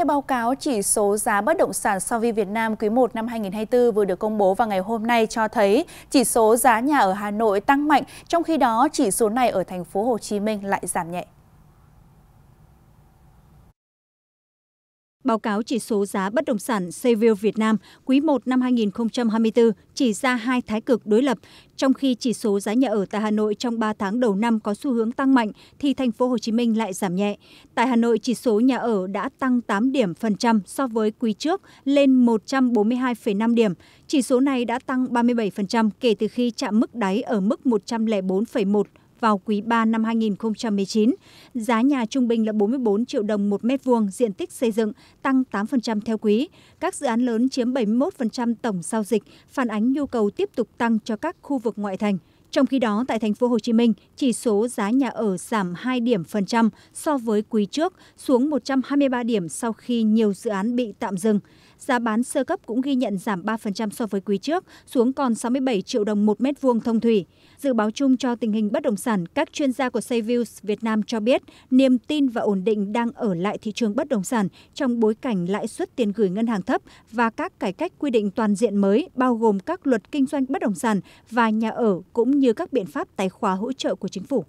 Theo báo cáo, chỉ số giá bất động sản Sovi Việt Nam quý 1 năm 2024 vừa được công bố vào ngày hôm nay cho thấy chỉ số giá nhà ở Hà Nội tăng mạnh, trong khi đó chỉ số này ở thành phố Hồ Chí Minh lại giảm nhẹ. báo cáo chỉ số giá bất động sản Saville Việt Nam quý I năm 2024 chỉ ra hai thái cực đối lập, trong khi chỉ số giá nhà ở tại Hà Nội trong 3 tháng đầu năm có xu hướng tăng mạnh thì thành phố Hồ Chí Minh lại giảm nhẹ. Tại Hà Nội, chỉ số nhà ở đã tăng 8 điểm phần trăm so với quý trước lên 142,5 điểm. Chỉ số này đã tăng 37% kể từ khi chạm mức đáy ở mức 104,1 vào quý ba năm 2019. Giá nhà trung bình là 44 triệu đồng một mét vuông, diện tích xây dựng tăng 8% theo quý. Các dự án lớn chiếm 71% tổng giao dịch, phản ánh nhu cầu tiếp tục tăng cho các khu vực ngoại thành. Trong khi đó, tại thành phố Hồ Chí Minh, chỉ số giá nhà ở giảm 2 điểm phần trăm so với quý trước, xuống 123 điểm sau khi nhiều dự án bị tạm dừng giá bán sơ cấp cũng ghi nhận giảm ba so với quý trước xuống còn sáu mươi bảy triệu đồng một mét vuông thông thủy. Dự báo chung cho tình hình bất động sản, các chuyên gia của Savills Việt Nam cho biết niềm tin và ổn định đang ở lại thị trường bất động sản trong bối cảnh lãi suất tiền gửi ngân hàng thấp và các cải cách quy định toàn diện mới bao gồm các luật kinh doanh bất động sản và nhà ở cũng như các biện pháp tài khoá hỗ trợ của chính phủ.